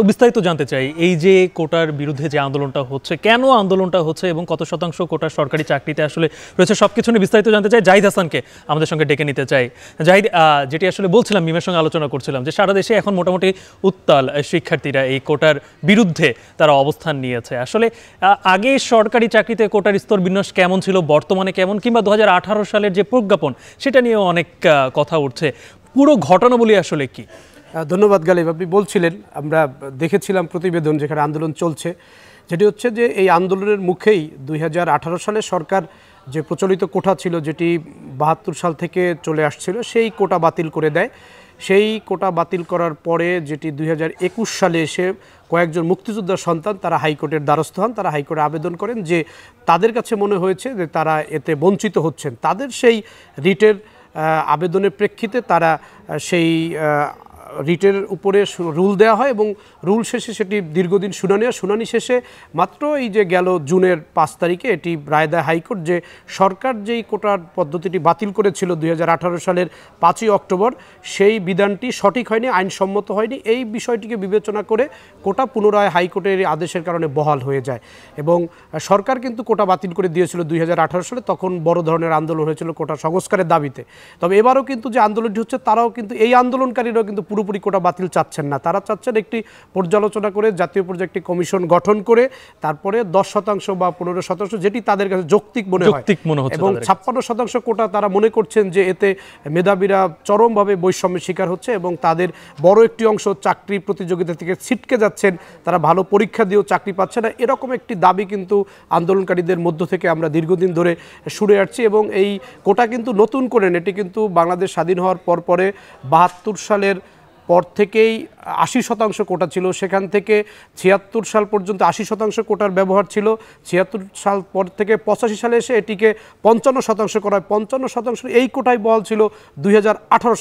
একটু বিস্তারিত জানতে চাই এই যে কোটার বিরুদ্ধে যে আন্দোলনটা হচ্ছে কেন আন্দোলনটা হচ্ছে এবং কত শতাংশ কোটার সরকারি চাকরিতে আসলে রয়েছে সব কিছু নিয়ে বিস্তারিত জানতে চাই জাহিদ হাসানকে আমাদের সঙ্গে ডেকে নিতে চাই জাহিদ যেটি আসলে বলছিলাম মিমের সঙ্গে আলোচনা করছিলাম যে সারা দেশে এখন মোটামুটি উত্তাল শিক্ষার্থীরা এই কোটার বিরুদ্ধে তারা অবস্থান নিয়েছে আসলে আগে সরকারি চাকরিতে কোটার স্তর বিন্যাস কেমন ছিল বর্তমানে কেমন কিংবা দু সালের যে প্রজ্ঞাপন সেটা নিয়েও অনেক কথা উঠছে পুরো ঘটনা বলি আসলে কি ধন্যবাদ গালিব আপনি বলছিলেন আমরা দেখেছিলাম প্রতিবেদন যেখানে আন্দোলন চলছে যেটি হচ্ছে যে এই আন্দোলনের মুখেই দুই সালে সরকার যে প্রচলিত কোঠা ছিল যেটি বাহাত্তর সাল থেকে চলে আসছিল সেই কোটা বাতিল করে দেয় সেই কোটা বাতিল করার পরে যেটি দুই সালে এসে কয়েকজন মুক্তিযোদ্ধার সন্তান তারা হাইকোর্টের দ্বারস্থ হন তারা হাইকোর্টে আবেদন করেন যে তাদের কাছে মনে হয়েছে যে তারা এতে বঞ্চিত হচ্ছেন তাদের সেই রিটের আবেদনের প্রেক্ষিতে তারা সেই রিটের উপরে রুল দেওয়া হয় এবং রুল শেষে সেটি দীর্ঘদিন শুনানি হয় শুনানি শেষে মাত্র এই যে গেল জুনের পাঁচ তারিখে এটি রায় দেয় হাইকোর্ট যে সরকার যেই কোটার পদ্ধতিটি বাতিল করেছিল দুই সালের পাঁচই অক্টোবর সেই বিধানটি সঠিক হয়নি আইনসম্মত হয়নি এই বিষয়টিকে বিবেচনা করে কোটা পুনরায় হাইকোর্টের আদেশের কারণে বহাল হয়ে যায় এবং সরকার কিন্তু কোটা বাতিল করে দিয়েছিল দুই সালে তখন বড় ধরনের আন্দোলন হয়েছিল কোটা সংস্কারের দাবিতে তবে এবারও কিন্তু যে আন্দোলনটি হচ্ছে তারাও কিন্তু এই আন্দোলনকারীরাও কিন্তু পুরো পুরোপুরি কোটা বাতিল চাচ্ছেন না তারা চাচ্ছেন একটি পর্যালোচনা করে জাতীয় পর্যায়ে একটি কমিশন গঠন করে তারপরে দশ শতাংশ বা পনেরো শতাংশ যেটি তাদের কাছে যৌক্তিক মনে যৌক্তিক মনে হচ্ছে এবং ছাপ্পান্ন শতাংশ কোটা তারা মনে করছেন যে এতে মেধাবীরা চরমভাবে বৈষম্যের শিকার হচ্ছে এবং তাদের বড় একটি অংশ চাকরি প্রতিযোগিতা থেকে ছিটকে যাচ্ছেন তারা ভালো পরীক্ষা দিয়েও চাকরি পাচ্ছে না এরকম একটি দাবি কিন্তু আন্দোলনকারীদের মধ্য থেকে আমরা দীর্ঘদিন ধরে সুরে আসছি এবং এই কোটা কিন্তু নতুন করেন এটি কিন্তু বাংলাদেশ স্বাধীন হওয়ার পর পরে বাহাত্তর সালের পর থেকেই আশি শতাংশ কোটা ছিল সেখান থেকে ছিয়াত্তর সাল পর্যন্ত আশি শতাংশ কোটার ব্যবহার ছিল ছিয়াত্তর সাল পর থেকে পঁচাশি সালে এসে এটিকে পঞ্চান্ন শতাংশ করা পঞ্চান্ন শতাংশ এই কোটায় বল ছিল দুই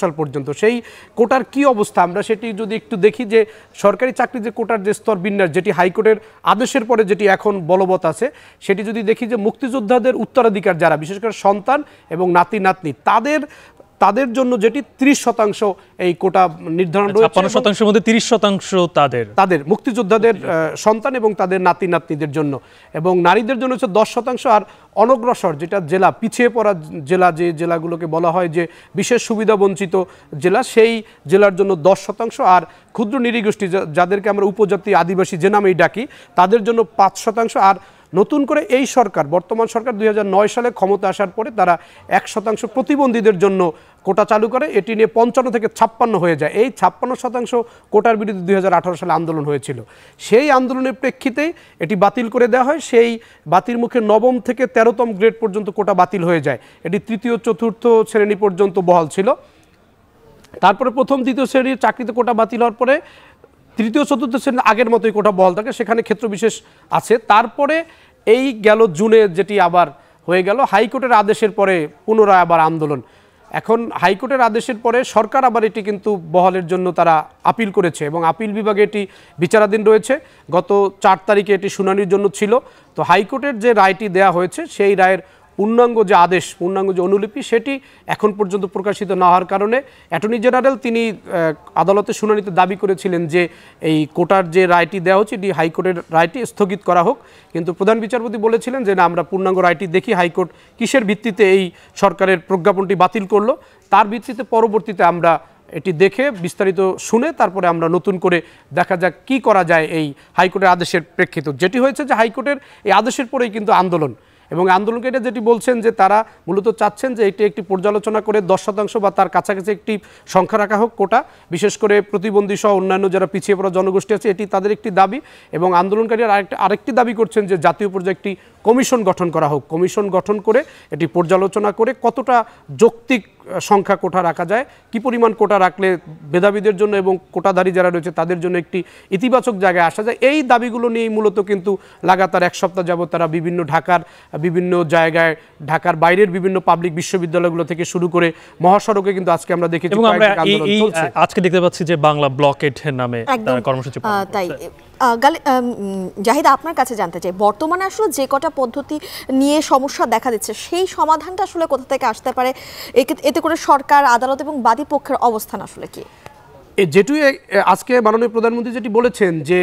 সাল পর্যন্ত সেই কোটার কি অবস্থা আমরা সেটি যদি একটু দেখি যে সরকারি চাকরি যে কোটার যে স্তর বিন্যাস যেটি হাইকোর্টের আদেশের পরে যেটি এখন বলবৎ আছে সেটি যদি দেখি যে মুক্তিযোদ্ধাদের উত্তরাধিকার যারা বিশেষ করে সন্তান এবং নাতি নাতনি তাদের তাদের জন্য যেটি ত্রিশ শতাংশ এই কোটা নির্ধারণ আচ্ছা, রয়েছে শতাংশের মধ্যে ত্রিশ শতাংশ তাদের তাদের মুক্তিযোদ্ধাদের সন্তান এবং তাদের নাতি নাতনিদের জন্য এবং নারীদের জন্য হচ্ছে দশ শতাংশ আর অনগ্রসর যেটা জেলা পিছিয়ে পড়া জেলা যে জেলাগুলোকে বলা হয় যে বিশেষ সুবিধা বঞ্চিত জেলা সেই জেলার জন্য দশ শতাংশ আর ক্ষুদ্র নিরীগোষ্ঠী যাদেরকে আমরা উপজাতি আদিবাসী যে নামেই ডাকি তাদের জন্য পাঁচ শতাংশ আর নতুন করে এই সরকার বর্তমান সরকার দুই সালে ক্ষমতা আসার পরে তারা এক শতাংশ প্রতিবন্ধীদের জন্য কোটা চালু করে এটি নিয়ে পঞ্চান্ন থেকে ছাপ্পান্ন হয়ে যায় এই ছাপ্পান্ন শতাংশ কোটার বিরুদ্ধে দুই সালে আন্দোলন হয়েছিল সেই আন্দোলনের প্রেক্ষিতে এটি বাতিল করে দেওয়া হয় সেই বাতিল মুখে নবম থেকে তেরোতম গ্রেড পর্যন্ত কোটা বাতিল হয়ে যায় এটি তৃতীয় চতুর্থ শ্রেণী পর্যন্ত বহাল ছিল তারপরে প্রথম দ্বিতীয় শ্রেণীর চাকরিতে কোটা বাতিল হওয়ার পরে তৃতীয় চতুর্থ শ্রেণীর আগের মতোই কোটা বহাল থাকে সেখানে ক্ষেত্র বিশেষ আছে তারপরে এই গেল জুনে যেটি আবার হয়ে গেল হাইকোর্টের আদেশের পরে পুনরায় আবার আন্দোলন এখন হাইকোর্টের আদেশের পরে সরকার আবার এটি কিন্তু বহালের জন্য তারা আপিল করেছে এবং আপিল বিভাগে এটি বিচারাধীন রয়েছে গত চার তারিখে এটি শুনানির জন্য ছিল তো হাইকোর্টের যে রায়টি দেয়া হয়েছে সেই রায়ের পূর্ণাঙ্গ যে আদেশ পূর্ণাঙ্গ যে অনুলিপি সেটি এখন পর্যন্ত প্রকাশিত না হওয়ার কারণে অ্যাটর্নি জেনারেল তিনি আদালতে শুনানিতে দাবি করেছিলেন যে এই কোটার যে রায়টি দেওয়া হচ্ছে এটি হাইকোর্টের রায়টি স্থগিত করা হোক কিন্তু প্রধান বিচারপতি বলেছিলেন যে না আমরা পূর্ণাঙ্গ রায়টি দেখি হাইকোর্ট কিসের ভিত্তিতে এই সরকারের প্রজ্ঞাপনটি বাতিল করলো তার ভিত্তিতে পরবর্তীতে আমরা এটি দেখে বিস্তারিত শুনে তারপরে আমরা নতুন করে দেখা যাক কি করা যায় এই হাইকোর্টের আদেশের প্রেক্ষিত যেটি হয়েছে যে হাইকোর্টের এই আদেশের পরেই কিন্তু আন্দোলন এবং আন্দোলনকারীরা যেটি বলছেন যে তারা মূলত চাচ্ছেন যে এটি একটি পর্যালোচনা করে দশ শতাংশ বা তার কাছাকাছি একটি সংখ্যা রাখা হোক কোটা বিশেষ করে প্রতিবন্ধী সহ অন্যান্য যারা পিছিয়ে পড়া জনগোষ্ঠী আছে এটি তাদের একটি দাবি এবং আন্দোলনকারীরা আরেকটি দাবি করছেন যে জাতীয় পর্যায়ে একটি কমিশন গঠন করা হোক কমিশন গঠন করে এটি পর্যালোচনা করে কতটা যৌক্তিক সংখ্যা কোটা রাখা যায় কি পরিমাণ কোটা রাখলে ভেদাভেদের জন্য এবং কোটাধারী যারা রয়েছে তাদের জন্য একটি ইতিবাচক জায়গায় আসা যায় এই দাবিগুলো নিয়েই মূলত কিন্তু লাগাতার এক সপ্তাহ যাবত তারা বিভিন্ন ঢাকার বিভিন্ন জায়গায় ঢাকার বাইরের বিভিন্ন পাবলিক বিশ্ববিদ্যালয়গুলো থেকে শুরু করে মহাসড়কে কিন্তু আজকে আমরা দেখেছি আজকে দেখতে পাচ্ছি যে বাংলা ব্লকেট নামে কর্মসূচি তাই জাহিদা আপনার কাছে জানতে চাই বর্তমানে আসলে যে কটা পদ্ধতি নিয়ে সমস্যা দেখা দিচ্ছে সেই সমাধানটা আসলে কোথা থেকে আসতে পারে এতে করে সরকার আদালত এবং বাদী পক্ষের অবস্থান আসলে কি যেটুই আজকে মাননীয় প্রধানমন্ত্রী যেটি বলেছেন যে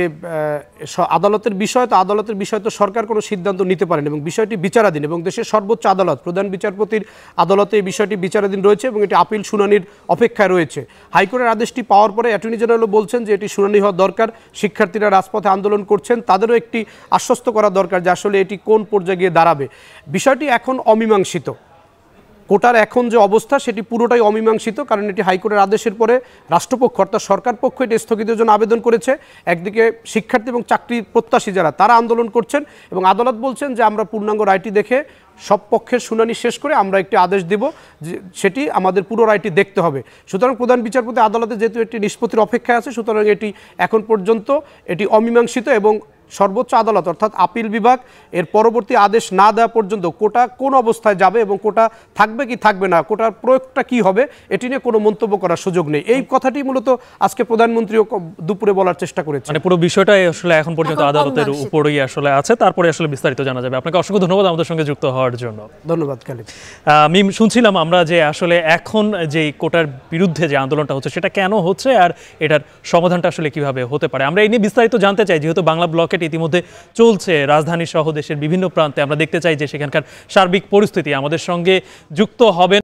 আদালতের বিষয় তো আদালতের বিষয় তো সরকার কোনো সিদ্ধান্ত নিতে পারেন এবং বিষয়টি বিচারাধীন এবং দেশের সর্বোচ্চ আদালত প্রধান বিচারপতির আদালতে এই বিষয়টি বিচারাধীন রয়েছে এবং এটি আপিল শুনানির অপেক্ষায় রয়েছে হাইকোর্টের আদেশটি পাওয়ার পরে অ্যাটর্নি জেনারেলও বলছেন যে এটি শুনানি হওয়া দরকার শিক্ষার্থীরা রাজপথে আন্দোলন করছেন তাদেরও একটি আশ্বস্ত করা দরকার যে আসলে এটি কোন পর্যায়ে গিয়ে দাঁড়াবে বিষয়টি এখন অমীমাংসিত কোটার এখন যে অবস্থা সেটি পুরোটাই অমীমাংসিত কারণ এটি হাইকোর্টের আদেশের পরে রাষ্ট্রপক্ষ অর্থাৎ সরকার পক্ষ এটি স্থগিতের জন্য আবেদন করেছে একদিকে শিক্ষার্থী এবং চাকরি প্রত্যাশী যারা তারা আন্দোলন করছেন এবং আদালত বলছেন যে আমরা পূর্ণাঙ্গ রায়টি দেখে সব পক্ষের শুনানি শেষ করে আমরা একটি আদেশ দেব সেটি আমাদের পুরো রায়টি দেখতে হবে সুতরাং প্রধান বিচারপতি আদালতে যেহেতু একটি নিষ্পত্তির অপেক্ষায় আছে সুতরাং এটি এখন পর্যন্ত এটি অমীমাংসিত এবং সর্বোচ্চ আদালত অর্থাৎ আপিল বিভাগ এর পরবর্তী আদেশ না দেওয়া পর্যন্ত কোটা কোন অবস্থায় যাবে এবং কোটা থাকবে কি থাকবে না কোটার প্রয়োগটা কি হবে এটি নিয়ে কোনো মন্তব্য করার সুযোগ নেই এই কথাটি মূলত আজকে প্রধানমন্ত্রীও দুপুরে বলার চেষ্টা করেছে মানে পুরো বিষয়টাই আসলে এখন পর্যন্ত আদালতের উপরেই আসলে আছে তারপরে আসলে বিস্তারিত জানা যাবে আপনাকে অসংখ্য ধন্যবাদ আমাদের সঙ্গে যুক্ত হওয়ার জন্য ধন্যবাদ কালিম আমি শুনছিলাম আমরা যে আসলে এখন যে কোটার বিরুদ্ধে যে আন্দোলনটা হচ্ছে সেটা কেন হচ্ছে আর এটার সমাধানটা আসলে কিভাবে হতে পারে আমরা এই নিয়ে বিস্তারিত জানতে চাই যেহেতু বাংলা ব্লকে মার্কেট ইতিমধ্যে চলছে রাজধানী সহ দেশের বিভিন্ন প্রান্তে আমরা দেখতে চাই যে সেখানকার সার্বিক পরিস্থিতি আমাদের সঙ্গে যুক্ত হবেন